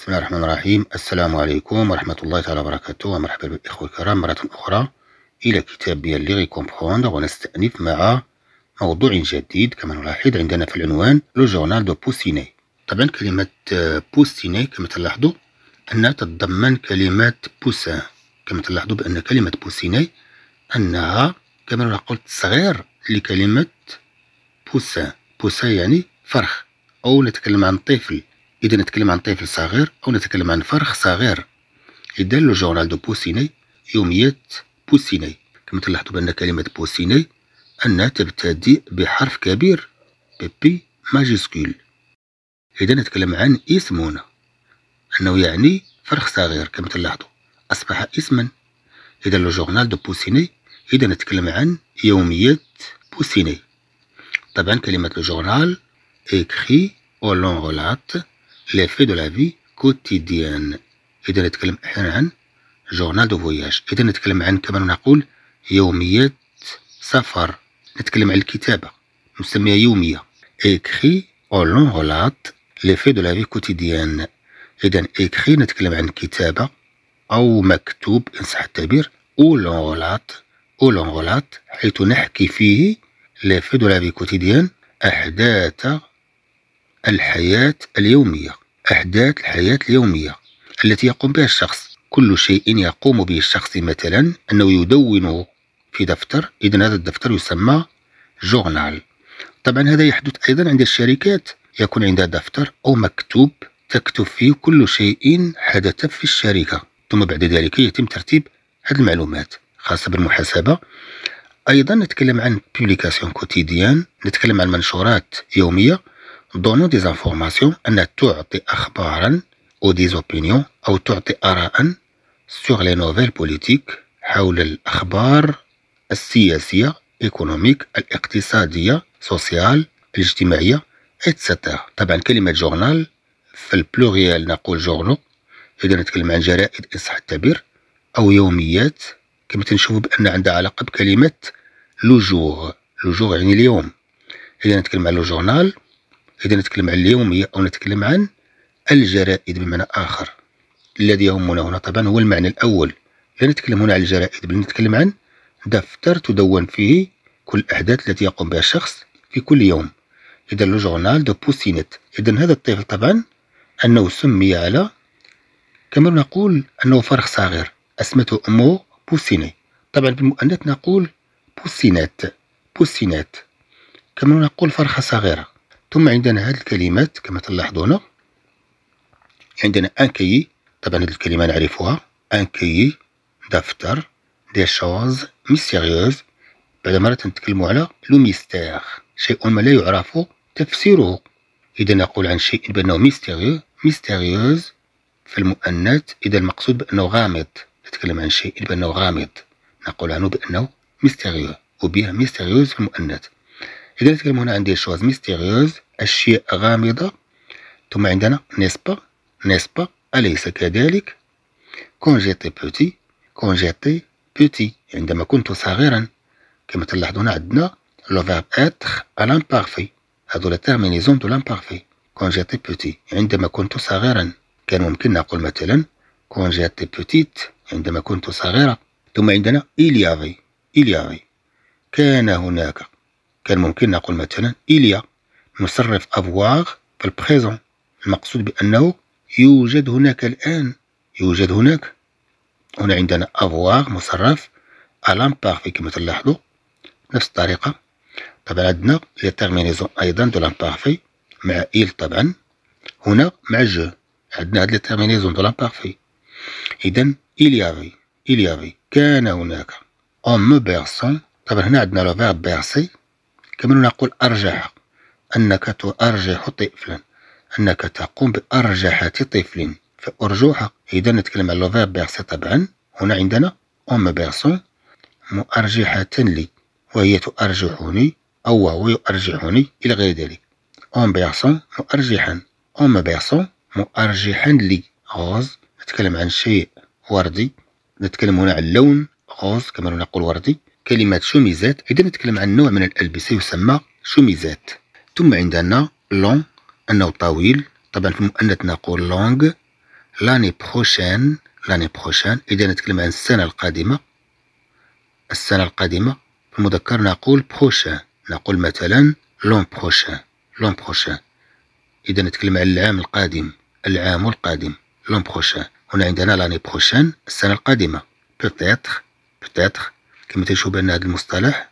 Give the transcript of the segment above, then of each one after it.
بسم الله الرحمن الرحيم السلام عليكم ورحمة الله تعالى وبركاته ومرحبا بالإخوة الكرام مرة أخرى إلى كتاب لغي كومبخوند ونستأنف مع موضوع جديد كما نلاحظ عندنا في العنوان لو جورنال دو بوستيني طبعا كلمة بوستيني كما تلاحظوا أنها تتضمن كلمة بوسان كما تلاحظوا بأن كلمة بوستيني أنها كما قلت صغير لكلمة بوسان بوسان يعني فرخ أو نتكلم عن طفل إذا نتكلم عن طفل صغير أو نتكلم عن فرخ صغير إذا لو جورنال دو بوسيني يومية بوسيني كما تلاحظوا بأن كلمة بوسيني أنها تبتدئ بحرف كبير بي ماجيسكول إذا نتكلم عن اسم هنا أنه يعني فرخ صغير كما تلاحظوا أصبح اسما إذا لو جورنال دو بوسيني إذا نتكلم عن يومية بوسيني طبعا كلمة لو جورنال écrit au long لي في دو لا في كوتيديان إذا نتكلم أحيانا عن جورنال دو فواياج إذا نتكلم عن كما نقول يوميات سفر نتكلم عن الكتابة مسمية يومية إكخي أو لون غلاط لي في دو لا في كوتيديان إذا إكخي نتكلم عن كتابة أو مكتوب إن صح التعبير أو لون غلاط أو لون غلاط حيث نحكي فيه لي في دو لا في كوتيديان أحداث الحياة اليومية أحداث الحياة اليومية التي يقوم بها الشخص كل شيء يقوم به الشخص مثلا أنه يدون في دفتر إذا هذا الدفتر يسمى جورنال طبعا هذا يحدث أيضا عند الشركات يكون عندها دفتر أو مكتوب تكتب فيه كل شيء حدث في الشركة ثم بعد ذلك يتم ترتيب هذه المعلومات خاصة بالمحاسبة أيضا نتكلم عن بوبليكاسيون كوتيديان نتكلم عن منشورات يومية دونو زانفورماسيون أنها تعطي أخبارا أو ديزوبينيون أو تعطي آراء سوغ لي نوفيل بوليتيك حول الأخبار السياسية ايكونوميك الاقتصادية سوسيال الاجتماعية اتسترا طبعا كلمة جورنال في البلوريال نقول جورنو إذا نتكلم عن جرائد إن صح التعبير أو يوميات كما تنشوفوا بأن عندها علاقة بكلمة لو لوجور لو يعني اليوم إذا نتكلم على لو جورنال إذا نتكلم عن اليومية أو نتكلم عن الجرائد بمعنى آخر الذي يهمنا هنا طبعا هو المعنى الأول لا نتكلم هنا عن الجرائد بل نتكلم عن دفتر تدون فيه كل الأحداث التي يقوم بها الشخص في كل يوم إذا لو جورنال دو بوسينيت إذا هذا الطفل طبعا أنه سمي على كما نقول أنه فرخ صغير أسمته أمه بوسيني طبعا بالمؤنث نقول بوسينات بوسينات كما نقول فرخة صغيرة ثم عندنا هذه الكلمات كما تلاحظون عندنا ان كيي طبعا هذه الكلمة نعرفها كيي دفتر دي شوز ميستيريوز بعد مرة نتكلموا على لو ميستير شيء ما لا يعرف تفسيره إذا نقول عن شيء بأنه ميستيريو ميستيريوز في المؤنث إذا المقصود بأنه غامض نتكلم عن شيء بأنه غامض نقول عنه بأنه ميستيريو وبيه ميستيريوز في المؤنث إذا نتكلم هنا عن دي شوز ميستيريوز أشياء غامضة ثم عندنا نيسبا نيسبا أليس كذلك كون جيتي بوتي كون جيتي بوتي عندما كنت صغيرا كما تلاحظون عندنا لو فيرب اتر الامبارفي هادو لا تيرمينيزون دو لامبارفي كون جيتي بوتي عندما كنت صغيرا كان ممكن نقول مثلا كون جيتي بوتيت عندما كنت صغيرة ثم عندنا إليافي إليافي كان هناك كان ممكن نقول مثلا إليا مصرف أفواغ في البريزون المقصود بأنه يوجد هناك الآن يوجد هناك هنا عندنا أفواغ مصرف ألام بارفي كما تلاحظوا نفس الطريقة طبعا عندنا لي تيرمينيزون أيضا دو بارفي مع إيل طبعا هنا مع جو عندنا هاد لي تيرمينيزون دو بارفي إذا إليافي إليافي كان هناك أون مو بيرسون طبعا هنا عندنا لو فيرب بيرسي كما نقول أرجح أنك تأرجح طفلا أنك تقوم بأرجحة طفل فأرجوها إذا نتكلم على لوفير بيرسي طبعا هنا عندنا أم بيرسون مؤرجحة لي وهي تؤرجحني أو هو يؤرجحني إلى غير ذلك أم بيرسون مؤرجحا أم بيرسون مؤرجحا لي غوز نتكلم عن شيء وردي نتكلم هنا عن اللون غوز كما نقول وردي كلمة شوميزات إذا نتكلم عن نوع من الألبسة يسمى شوميزات ثم عندنا لون أنه طويل طبعا في المؤنث نقول لونغ لاني بروشين لاني بروشين إذا نتكلم عن السنة القادمة السنة القادمة في المذكر نقول بروشين نقول مثلا لون بروشين لون بروشين إذا نتكلم عن العام القادم العام القادم لون بروشين هنا عندنا لاني بروشين السنة القادمة بوتيتر بوتيتر كما تشوف بأن هذا المصطلح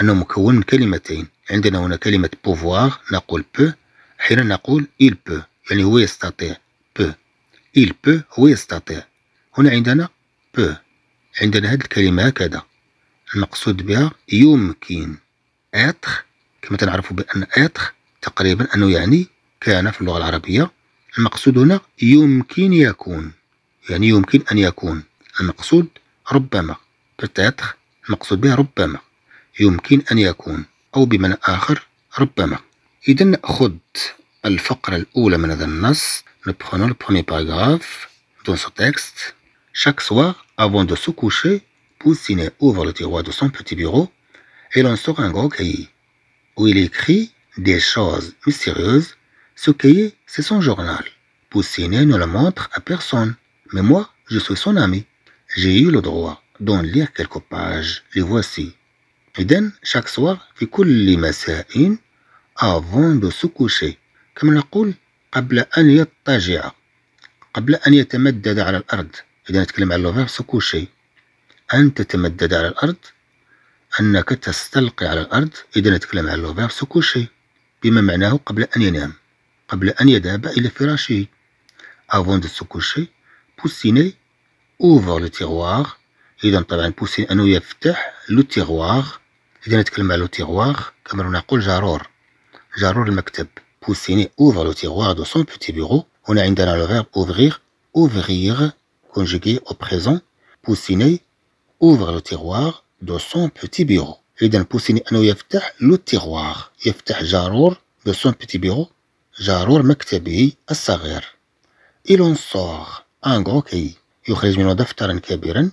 أنه مكون من كلمتين عندنا هنا كلمة بوفوار نقول بو حين نقول il بو يعني هو يستطيع بو il بو هو يستطيع هنا عندنا بو عندنا هذه الكلمة هكذا المقصود بها يمكن اتر كما تنعرف بأن اتر تقريبا أنه يعني كان في اللغة العربية المقصود هنا يمكن يكون يعني يمكن أن يكون المقصود ربما peut-être nous prenons le premier paragraphe dans ce texte. Chaque soir, avant de se coucher, Poussinet ouvre le tiroir de son petit bureau et l'en sort un gros cahier où il écrit des choses mystérieuses. Ce cahier, c'est son journal. Poussinet ne le montre à personne, mais moi, je suis son ami. J'ai eu le droit دون لير كالكو باج لي فواسي إذا شاك سوار في كل مساء أفون دو سوكوشي كما نقول قبل أن يضطجع قبل أن يتمدد على الأرض إذا نتكلم على لوفير سوكوشي أن تتمدد على الأرض أنك تستلقي على الأرض إذا نتكلم على لوفير سوكوشي بما معناه قبل أن ينام قبل أن يذهب إلى فراشه افون دو سوكوشي بوسيني اوفر لو le اذا طبعا بوسين انه يفتح لو تيغواغ اذا نتكلم على لو تيغواغ كما نقول جارور جارور المكتب بوسيني اوفر لو تيغواغ دو سون بوتي بيرو هنا عندنا لو فيرب اوفغيغ اوفغيغ كونجيغي او بريزون بوسيني اوفر لو تيغواغ دو سون بوتي بيرو اذا بوسيني انه يفتح لو تيغواغ يفتح جارور دو سون بوتي بيرو جارور مكتبه الصغير إلون صاغ ان غوكي يخرج منه دفترا كبيرا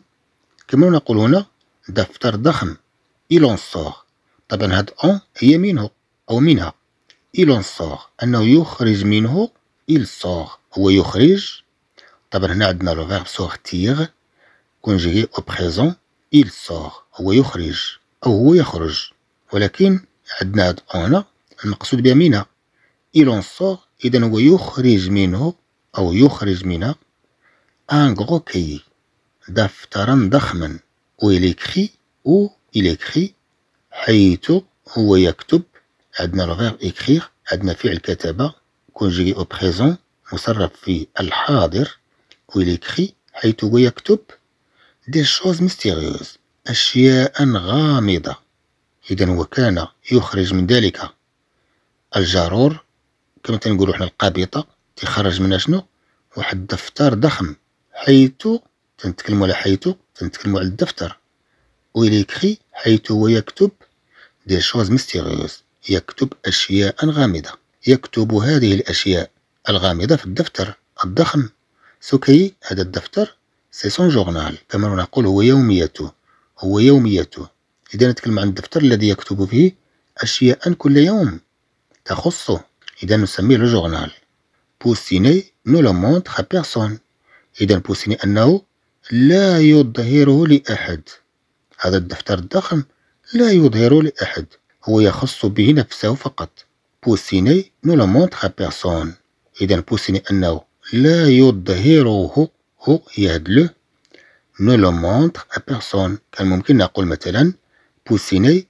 كما نقول هنا دفتر ضخم إلونسور طبعا هاد أن هي منه أو منها إلونسور أنه يخرج منه إلسور هو يخرج طبعا هنا عندنا لو فيرب سوغتيغ كونجيغي أو بريزون إلسور هو يخرج أو هو يخرج ولكن عندنا هاد أن هنا المقصود بها منها إلونسور إذا هو يخرج منه أو يخرج منها أن غو كيي دفترا ضخما ويليكخي أو إليكخي حيث هو يكتب عندنا الفيرب إكخيغ عندنا فعل كتب كونجيغي أو بريزون مصرف في الحاضر ويليكخي حيث هو يكتب دي شوز ميستيريوز أشياء غامضة إذا هو كان يخرج من ذلك الجرور كما تنقولو حنا القابطة تخرج منها شنو واحد الدفتر ضخم حيث تنتكلموا على حياتو تنتكلموا على الدفتر ويل يكري حيث هو يكتب دي شوز ميستيريوز يكتب أشياء غامضة يكتب هذه الأشياء الغامضة في الدفتر الضخم سوكي هذا الدفتر سي سون جورنال كما نقول هو يوميته هو يوميته إذا نتكلم عن الدفتر الذي يكتب فيه أشياء كل يوم تخصه إذا نسميه لو جورنال بوسيني نو لو مونتخ بيرسون إذا بوسيني أنه لا يظهره لأحد هذا الدفتر الضخم لا يظهره لأحد هو يخص به نفسه فقط بوسيني نو لا بيرسون إذا بوسيني أنه لا يظهره هو يهدله نو لو مونتر ا بيرسون كان ممكن نقول مثلا بوسيني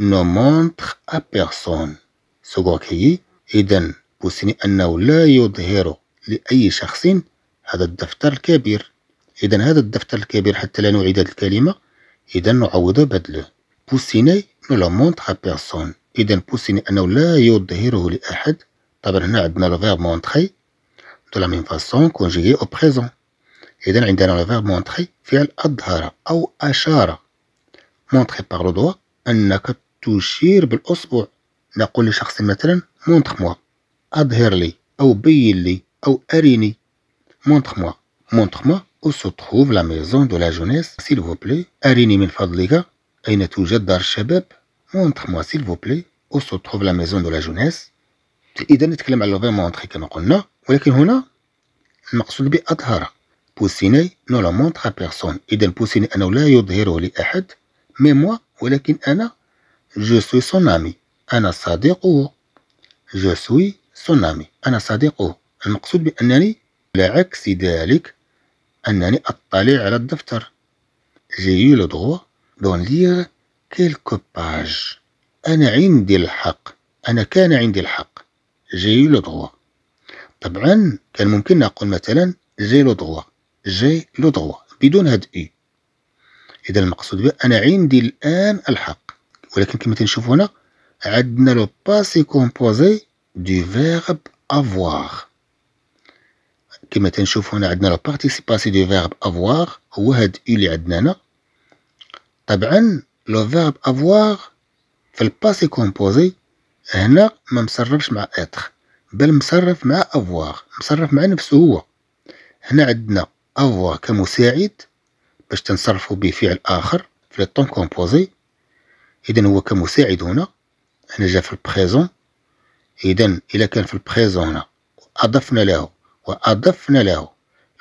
نو مونتر ا بيرسون سوغوكي إذا بوسيني أنه لا يظهر لأي شخص هذا الدفتر الكبير إذا هذا الدفتر الكبير حتى لا نعيد الكلمة إذا نعوض بدله بوسيني نو لا مونتخ بيرسون إذا بوسيني أنه لا يظهره لأحد طبعا هنا عندنا لو فيرب مونتخي دو لا ميم فاسون كونجيي أو بريزون إذا عندنا لو فيرب مونتخي فعل أظهر أو أشار مونتخي باغ لو دوا أنك تشير بالأصبع نقول لشخص مثلا مونتخ موا أظهر لي أو بين لي أو أريني مونتخ موا مونتخ موا où se trouve la maison de la jeunesse, s'il vous plaît أريني من فضلك أين توجد دار الشباب مونتخ-موا s'il vous plaît où se trouve la maison de la jeunesse إذا نتكلم على لوفي مونتخي كما قلنا ولكن هنا المقصود بأظهر بوسيني نو لا مونتخ بيرسون إذا بوسيني أنه لا يظهره لأحد مي موا ولكن أنا جو سوي سون أمي أنا صديقه جو سوي سون أمي أنا صديقه المقصود بأنني على عكس ذلك أنني أطلع على الدفتر. J'ai eu le droit d'en lire quelques pages. أنا عندي الحق. أنا كان عندي الحق. J'ai eu le droit. طبعا كان ممكن نقول مثلا جي لو دغوا جي لو دغوا بدون هاد اي اذا المقصود به انا عندي الان الحق ولكن كما تنشوف هنا عندنا لو باسي كومبوزي دو فيرب افواغ كما تنشوف هنا عندنا بارتيسيباسي دو فيرب افوار هو هاد اي اللي عندنا هنا طبعا لو فيرب افوار في الباسي كومبوزي هنا ما مصرفش مع اتر بل مصرف مع افوار مصرف مع نفسه هو هنا عندنا افوار كمساعد باش تنصرفو به فعل اخر في لو طون كومبوزي اذا هو كمساعد هنا هنا جا في البريزون اذا الا كان في البريزون هنا اضفنا له وأضفنا له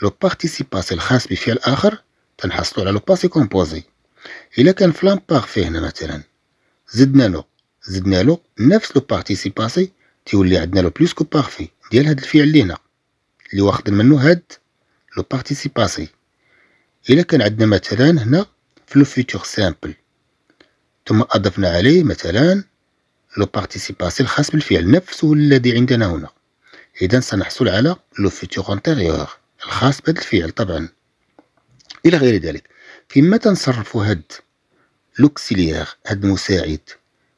لو بارتيسيباس الخاص بفعل آخر تنحصلوا على لو باسي كومبوزي إلا كان في لامباغفي هنا مثلا زدنا له زدنا له نفس لو بارتيسيباسي تيولي عندنا لو بلوس كو بارفي ديال هاد الفعل اللي هنا اللي واخد منو هاد لو بارتيسيباسي إلا كان عندنا مثلا هنا في لو فيتور سامبل ثم أضفنا عليه مثلا لو بارتيسيباسي الخاص بالفعل نفسه الذي عندنا هنا إذا سنحصل على لو فيتور انتيريور الخاص بهذا الفعل طبعا إلى غير ذلك فيما تنصرف هاد لوكسيليير هاد المساعد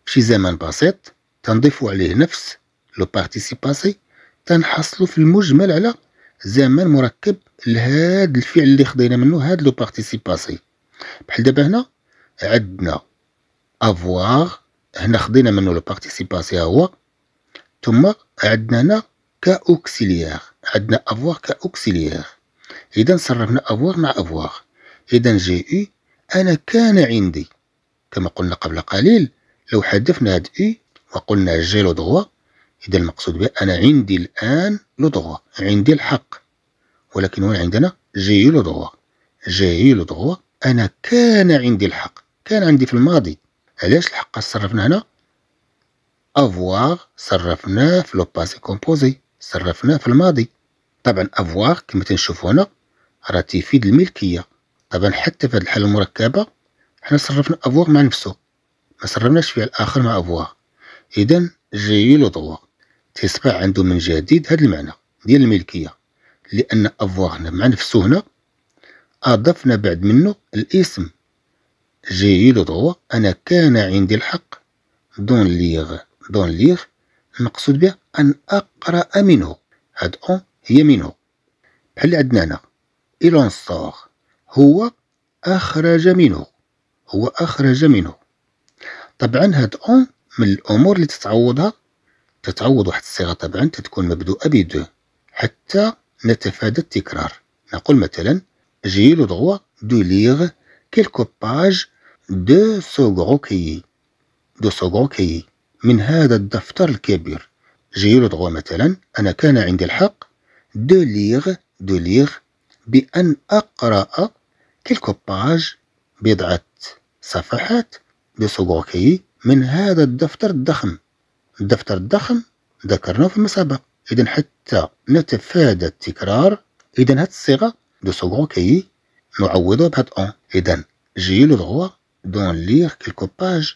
في زمن بسيط تنضيف عليه نفس لو بارتيسيباسي تنحصلوا في المجمل على زمن مركب لهاد الفعل اللي خدينا منه هاد لو بارتيسيباسي بحال دابا هنا عندنا افوار هنا خدينا منه لو بارتيسيباسي هو ثم عندنا هنا كأوكسيليير عندنا افوار كأوكسيليير إذا صرفنا افوار مع افوار إذا جي إي أنا كان عندي كما قلنا قبل قليل لو حذفنا هاد إي وقلنا جي لو دغوا إذا المقصود بها أنا عندي الآن لو دغوا عندي الحق ولكن هنا عندنا جي لو دغوا جي لو دغوا أنا كان عندي الحق كان عندي في الماضي علاش الحق صرفنا هنا افوار صرفناه في لو باسي كومبوزي صرفناه في الماضي طبعا افوار كما تنشوفو هنا راه تيفيد الملكيه طبعا حتى في هذه الحاله المركبه حنا صرفنا افوار مع نفسه ما صرفناش فعل اخر مع افوار اذا جي لو دو تيصبح عنده من جديد هذا المعنى ديال الملكيه لان افوار هنا مع نفسه هنا اضفنا بعد منه الاسم جي لو دو انا كان عندي الحق دون ليغ دون ليغ المقصود به أن أقرأ منه هاد أون هي منه بحال اللي عندنا هنا إلون صاغ هو أخرج منه هو أخرج منه طبعا هاد أون من الأمور اللي تتعوضها تتعوض واحد الصيغة طبعا تتكون مبدوءة بدو حتى نتفادى التكرار نقول مثلا جي لو دغوا دو ليغ كيلكو باج دو سوغوكي دو سوغوكي من هذا الدفتر الكبير جاي له دغوا مثلا انا كان عندي الحق دو ليغ دو ليغ بان اقرا كيلكو باج بضعه صفحات بسوغوكي من هذا الدفتر الضخم الدفتر الضخم ذكرناه في المسابقة اذا حتى نتفادى التكرار اذا هاد الصيغه دو سوغوكي نعوضها بهاد اون اذا جاي دغوا دون ليغ كيلكو باج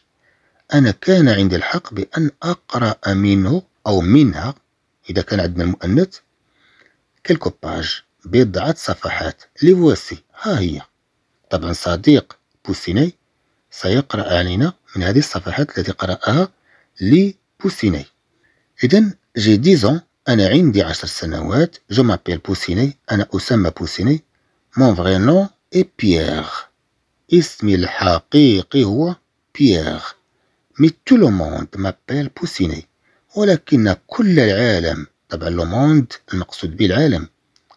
أنا كان عندي الحق بأن أقرأ منه أو منها إذا كان عندنا المؤنث كيلكو باج بضعة صفحات لي ها هي طبعا صديق بوسيني سيقرأ علينا من هذه الصفحات التي قرأها لي بوسيني إذا جي ديزون أنا عندي عشر سنوات جو مابيل بوسيني أنا أسمى بوسيني مون فغي نون إي بيير اسمي الحقيقي هو بيير مي تو لو موند مابيل بوسيني ولكن كل العالم طبعا لو موند المقصود به العالم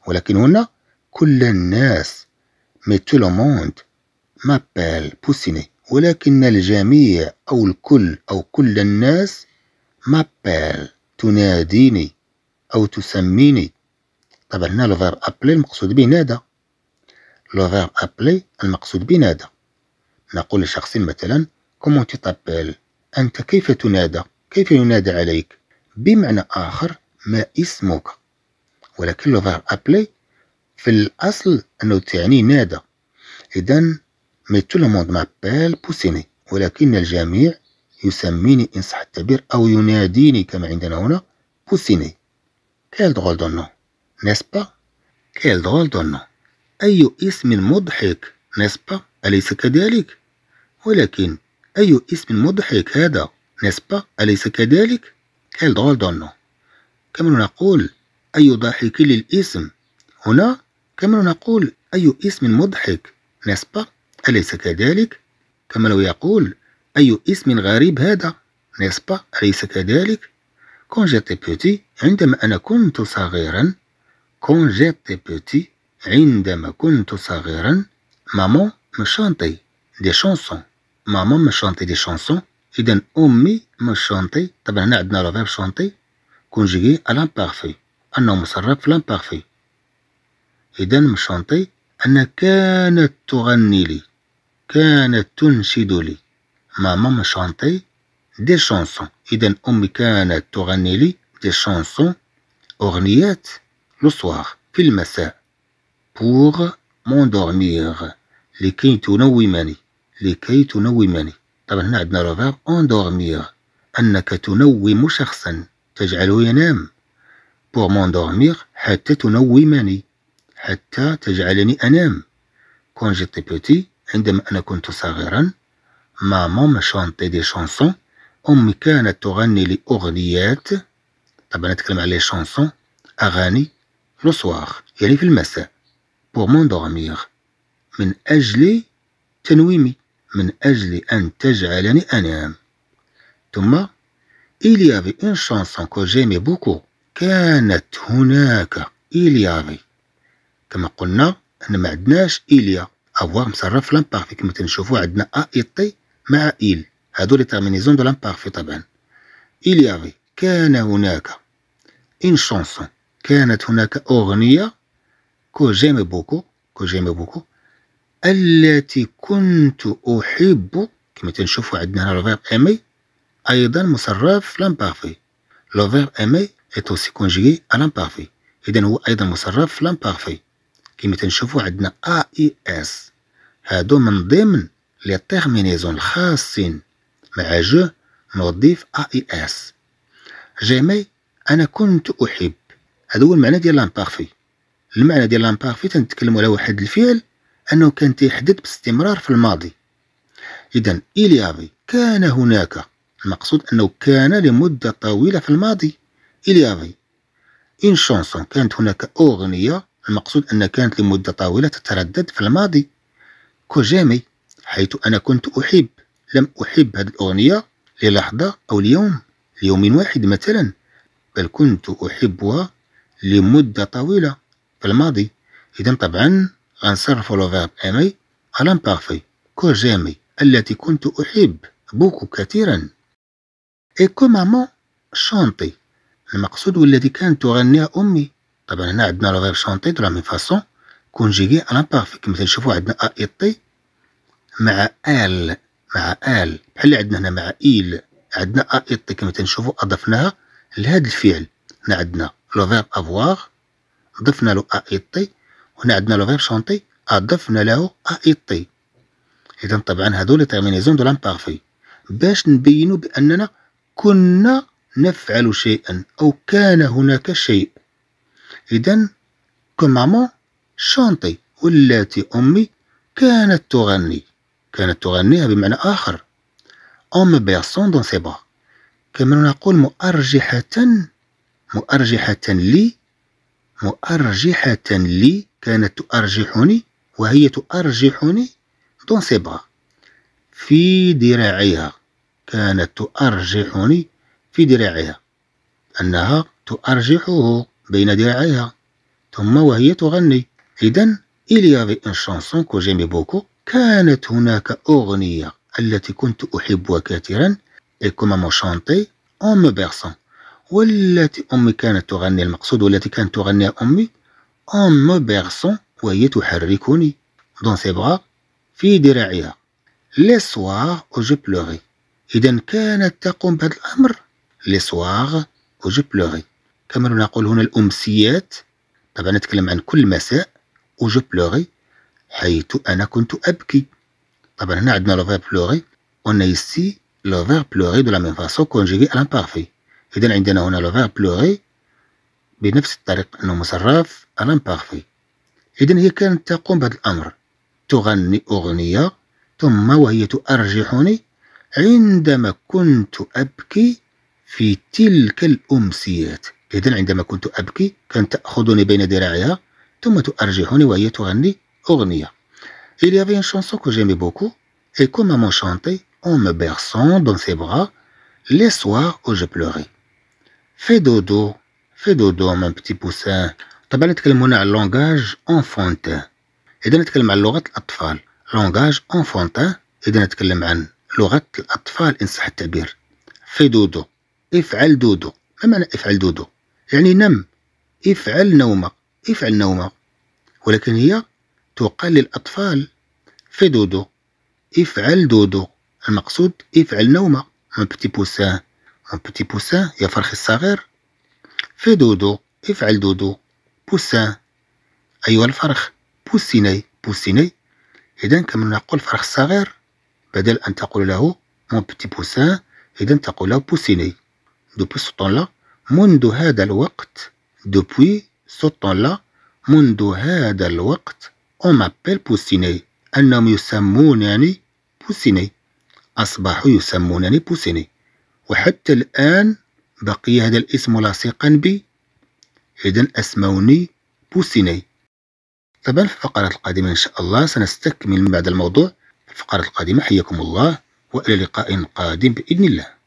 ولكن هنا كل الناس مي تو لو موند مابيل بوسيني ولكن الجميع أو الكل أو كل الناس مابيل تناديني أو تسميني طبعا هنا لو فير أبلي المقصود به نادى لو فير أبلي المقصود به نادى نقول لشخص مثلا كومون تي تابيل أنت كيف تنادى؟ كيف ينادى عليك؟ بمعنى آخر ما اسمك ولكن ظهر أبلي في الأصل أنه تعني نادى إذن مي تو لو موند بوسيني ولكن الجميع يسميني إن صح التعبير أو يناديني كما عندنا هنا بوسيني كيل دغول دو نو نسبا كيل دغول دو نو أي اسم مضحك نسبا أليس كذلك؟ ولكن أي اسم مضحك هذا نسبة أليس كذلك؟ كيل دول دونو كما نقول أي ضاحك للاسم هنا كما نقول أي اسم مضحك نسبة أليس كذلك؟ كما لو يقول أي اسم غريب هذا نسبة أليس كذلك؟ كون جيتي بوتي عندما أنا كنت صغيرا كون جيتي بوتي عندما كنت صغيرا مامون مشانتي دي شانسون maman me chantait des chansons, et d'un me chantait, tabana adna la verbe chanter, conjugué à l'imparfait, un homme à l'imparfait. Et me chantait, Il kane touranili, un Maman me chantait des chansons, et d'un homme Li des chansons, orniette, le soir, filmassa, pour m'endormir, les qui لكي تنومني طبعا هنا عندنا رافير اندورمير انك تنوم شخصا تجعله ينام بور m'endormir حتى تنومني حتى تجعلني انام كون جيتي بوتي عندما انا كنت صغيرا مامون ما chantait دي chansons امي كانت تغني لي اغنيات طبعا نتكلم على لي شونسون اغاني لو سوار يعني في المساء بور m'endormir من اجل تنويمي من أجل أن تجعلني أنام. ثم إليافي y avait كو جيمي بوكو كانت هناك إليافي كما قلنا أن ما عندناش إليا أفواغ مصرف لامبارفي كما تنشوفو عندنا أ إي تي مع إل هادو لي تيرمينيزون دو لامبارفي طبعا إليافي كان هناك إن شانسون كانت هناك أغنية كو جيمي بوكو كو جيمي بوكو التي كنت أحب كما تنشوفوا عندنا هنا لو فيرب أيضا مصرف لامبارفي لو فيرب إيمي est aussi conjugué à إذا هو أيضا مصرف في كما تنشوفوا عندنا أ إي إس هادو من ضمن لي تيرمينيزون الخاصين مع جو نضيف أ إي إس جيمي أنا كنت أحب هذا هو المعنى ديال لامبارفي المعنى ديال لامبارفي تنتكلمو على واحد الفعل أنه كان تيحدث باستمرار في الماضي إذا إليافي كان هناك المقصود أنه كان لمدة طويلة في الماضي إليافي إن شانسون كانت هناك أغنية المقصود أن كانت لمدة طويلة تتردد في الماضي كوجامي حيث أنا كنت أحب لم أحب هذه الأغنية للحظة أو اليوم ليوم واحد مثلا بل كنت أحبها لمدة طويلة في الماضي إذا طبعا أنصرف الverbe aimer أمي l'imparfait que كوجامي التي كنت أحب بوكو كثيرا إي كو مامون شانتي المقصود والذي كانت تغنيها أمي طبعا هنا عندنا فيرب شانتي دو لا مي فاسون كونجيغي على لامبارفي كما تنشوفو عندنا ايطي مع ال مع ال بحال اللي عندنا هنا مع ايل عندنا ايطي كما تنشوفو اضفناها لهذا الفعل هنا عندنا لو فيرب افواغ ضفنا له ايطي هنا عندنا لو فيرب شونتي أضفنا له تي إذا طبعا هذول تيرمينيزون دو لامبارفي باش نبينوا بأننا كنا نفعل شيئا أو كان هناك شيء إذا كمامون شونتي والتي أمي كانت تغني كانت تغنيها بمعنى آخر أم بيرسون دون سي با كما نقول مؤرجحة مؤرجحة لي مؤرجحة لي كانت تؤرجحني وهي تأرجحني دون سي بغا في ذراعيها كانت تأرجحني في ذراعيها أنها تأرجحه بين ذراعيها ثم وهي تغني إذا إلي في إن شانسون كو جيمي بوكو كانت هناك أغنية التي كنت أحبها كثيرا et que maman chantait en والتي أمي كانت تغني المقصود والتي كانت تغنيها أمي en m'obéissant وهي dans ses bras في ذراعها لي سواغ و جو بلوري إذا كانت تقوم بهذا الأمر لي سواغ و جو بلوري كما نقول هنا الأمسيات طبعا نتكلم عن كل مساء و جو بلوري حيث أنا كنت أبكي طبعا هنا عندنا لو فيرب بلوري on a لو le verbe دو لا ميم même façon أن بارفي إذا عندنا هنا لو verbe pleurer بنفس الطريقة أنه مصرف انا بارفي اذا هي كانت تقوم بهذا الأمر تغني أغنية ثم وهي تأرجحني عندما كنت أبكي في تلك الأمسيات اذا عندما كنت أبكي كانت تأخذني بين ذراعيها ثم تأرجحني وهي تغني أغنية Il y avait une chanson que j'aimais beaucoup et comme maman chantait en me berçant dans ses bras les soirs où je pleurais. Fais dodo, في دودو ان بتي بوسان طبعا نتكلم هنا على لونغاج انفونتان اذا نتكلم عن لغه الاطفال لونغاج انفونتان اذا نتكلم عن لغه الاطفال ان صح التعبير في دودو افعل دودو ما معنى افعل دودو يعني نم افعل نومه افعل نومه ولكن هي تقال للاطفال في دودو افعل دودو المقصود افعل نومه مون بتي بوسان مون بتي بوسان يا فرخي الصغير في دودو افعل دودو بوسان أيها الفرخ بوسيني بوسيني إذا كما نقول فرخ صغير بدل أن تقول له مون بتي بوسان إذا تقول له بوسيني دوبوي سو لا منذ هذا الوقت دوبوي سو لا منذ هذا الوقت أون مابيل بوسيني أنهم يسمونني بوسيني أصبحوا يسمونني بوسيني وحتى الآن بقي هذا الاسم لاصقا بي إذا أسموني بوسيني طبعا في الفقرة القادمة إن شاء الله سنستكمل من بعد الموضوع في الفقرة القادمة حياكم الله وإلى لقاء قادم بإذن الله